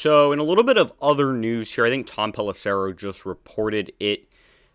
So, in a little bit of other news here, I think Tom Pelissero just reported it.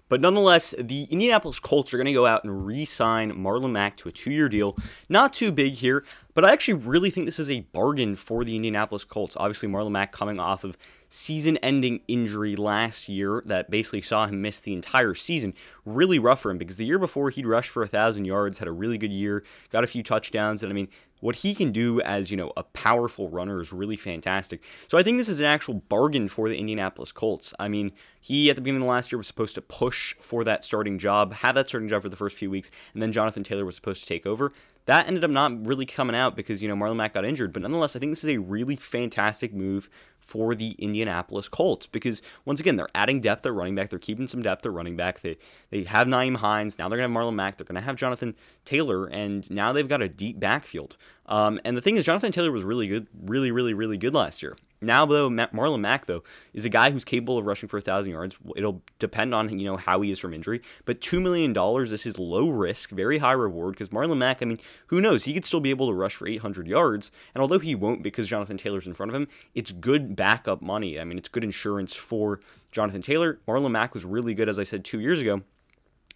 But nonetheless, the Indianapolis Colts are going to go out and re sign Marlon Mack to a two year deal. Not too big here, but I actually really think this is a bargain for the Indianapolis Colts. Obviously, Marlon Mack coming off of season ending injury last year that basically saw him miss the entire season. Really rough for him because the year before he'd rushed for a 1,000 yards, had a really good year, got a few touchdowns. And I mean, what he can do as, you know, a powerful runner is really fantastic. So I think this is an actual bargain for the Indianapolis Colts. I mean, he at the beginning of the last year was supposed to push for that starting job, have that starting job for the first few weeks, and then Jonathan Taylor was supposed to take over. That ended up not really coming out because, you know, Marlon Mack got injured. But nonetheless, I think this is a really fantastic move for the Indianapolis Colts because once again they're adding depth at running back, they're keeping some depth at running back. They they have Naeem Hines now. They're gonna have Marlon Mack. They're gonna have Jonathan Taylor, and now they've got a deep backfield. Um, and the thing is, Jonathan Taylor was really good, really, really, really good last year. Now, though, Marlon Mack, though, is a guy who's capable of rushing for 1,000 yards. It'll depend on, you know, how he is from injury. But $2 million, this is low risk, very high reward, because Marlon Mack, I mean, who knows? He could still be able to rush for 800 yards. And although he won't because Jonathan Taylor's in front of him, it's good backup money. I mean, it's good insurance for Jonathan Taylor. Marlon Mack was really good, as I said, two years ago.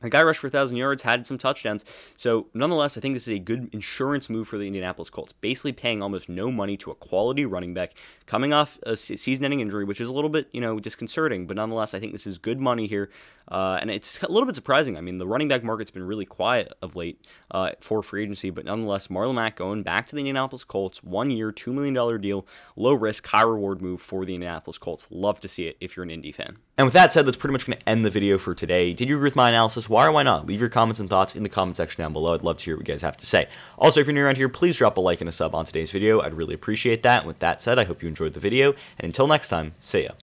The guy rushed for 1,000 yards, had some touchdowns. So, nonetheless, I think this is a good insurance move for the Indianapolis Colts, basically paying almost no money to a quality running back coming off a season ending injury, which is a little bit, you know, disconcerting. But nonetheless, I think this is good money here uh, and it's a little bit surprising. I mean, the running back market's been really quiet of late uh, for free agency, but nonetheless, Marlon Mack going back to the Indianapolis Colts, one year, $2 million deal, low risk, high reward move for the Indianapolis Colts. Love to see it if you're an Indy fan. And with that said, that's pretty much going to end the video for today. Did you agree with my analysis? Why or why not? Leave your comments and thoughts in the comment section down below. I'd love to hear what you guys have to say. Also, if you're new around here, please drop a like and a sub on today's video. I'd really appreciate that. And with that said, I hope you enjoyed the video. And until next time, see ya.